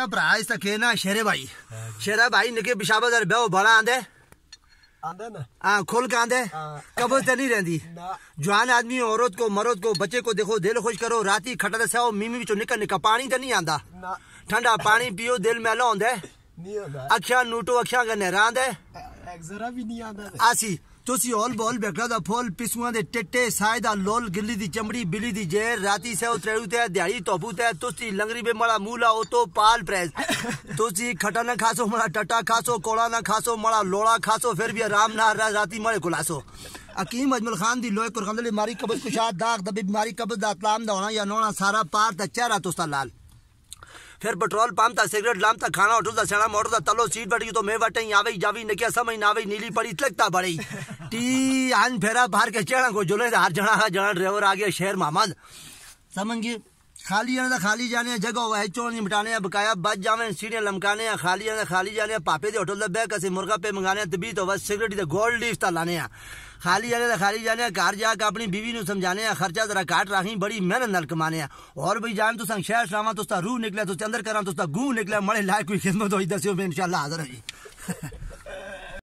Price तक लेना शेरे भाई हाँ शेरा भाई निके बिशाबा दर बे बड़ा आंदे आंदे ना हां खोल के आंदे हाँ। कब्र तो नहीं रहंदी जवान आदमी औरत को मर्द को बच्चे को देखो दिल खुश करो राती खटा दे सो मीमी विचो निकल निकल पानी तो नहीं आंदा ठंडा पानी पियो दिल मेला होंदे नहीं होंदा अखियां नूटो अखियां कने रांदे जरा भी नहीं आंदा आसी ਤੁਸੀਂ ਆਲ ਬਾਲ ਬੈਕੜਾ ਦਾ ਫੁੱਲ ਪਿਸੂਆਂ ਦੇ ਟਿੱਟੇ ਸਾਇ ਦਾ ਲੋਲ ਗਿੱਲੀ ਦੀ ਚਮੜੀ ਬਿੱਲੀ ਦੀ ਜੇਰ ਰਾਤੀ ਸੈ ਉਤਰੇੜੂ ਤੇ ਦਿਹਾੜੀ ਤੋਪੂ ਤੇ ਤੁਸੀਂ ਲੰਗਰੀ ਬੇ ਮੜਾ ਮੂਲਾ ਉਹ ਤੋਂ ਪਾਲ ਪ੍ਰੈਸ ਤੁਸੀਂ ਖਟਾ ਨਾ ਖਾਸੋ ਮੜਾ ਟਟਾ ਖਾਸੋ ਕੋਲਾ ਨਾ ਖਾਸੋ ਮੜਾ ਲੋਲਾ ਖਾਸੋ ਫਿਰ ਵੀ ਆਰਾਮ ਨਾ ਰਾਤੀ ਮੜੇ ਗੁਲਾਸੋ अकीम अजमल खान दी लोहे कुरखंदली मारी कब्ज कुशाद दाग दबी बीमारी कब्ज दा अतलाम दा होना या नोना सारा पार तच्चा रा तुस्ता लाल फिर पेट्रोल पामता सिगरेट लामता खाना ऑटो था सड़ा मोटो था तलो सीट बट तो मैं बटे आवे जावी नकिया समझ ना आवे नीली पड़ी लगता बड़ी टी आन फेरा बाहर के चेड़ा को जुले हर जना जना ड्राइवर आ गया शहर मामद समझ गए खाली जाने खाली जाने जगह वह चोन मिटाने बकाया बच जावे सीढ़ियां लमकाने खाली जाने खाली जाने पापे के होटल बैग कसी मुर्गा पे मंगाने तभी तो बस सिगरेट दे गोल्ड लीफ ता लाने खाली जाने खाली जाने घर जाकर अपनी बीवी नु समझाने खर्चा जरा काट राखी बड़ी मेहनत नाल कमाने और भी जान तुम शहर सलावा तुस्ता रूह निकलिया तुस्ता अंदर करा तुस्ता गूह निकलिया मड़े लायक कोई खिदमत हो दस्यो में इंशाल्लाह हाजिर होगी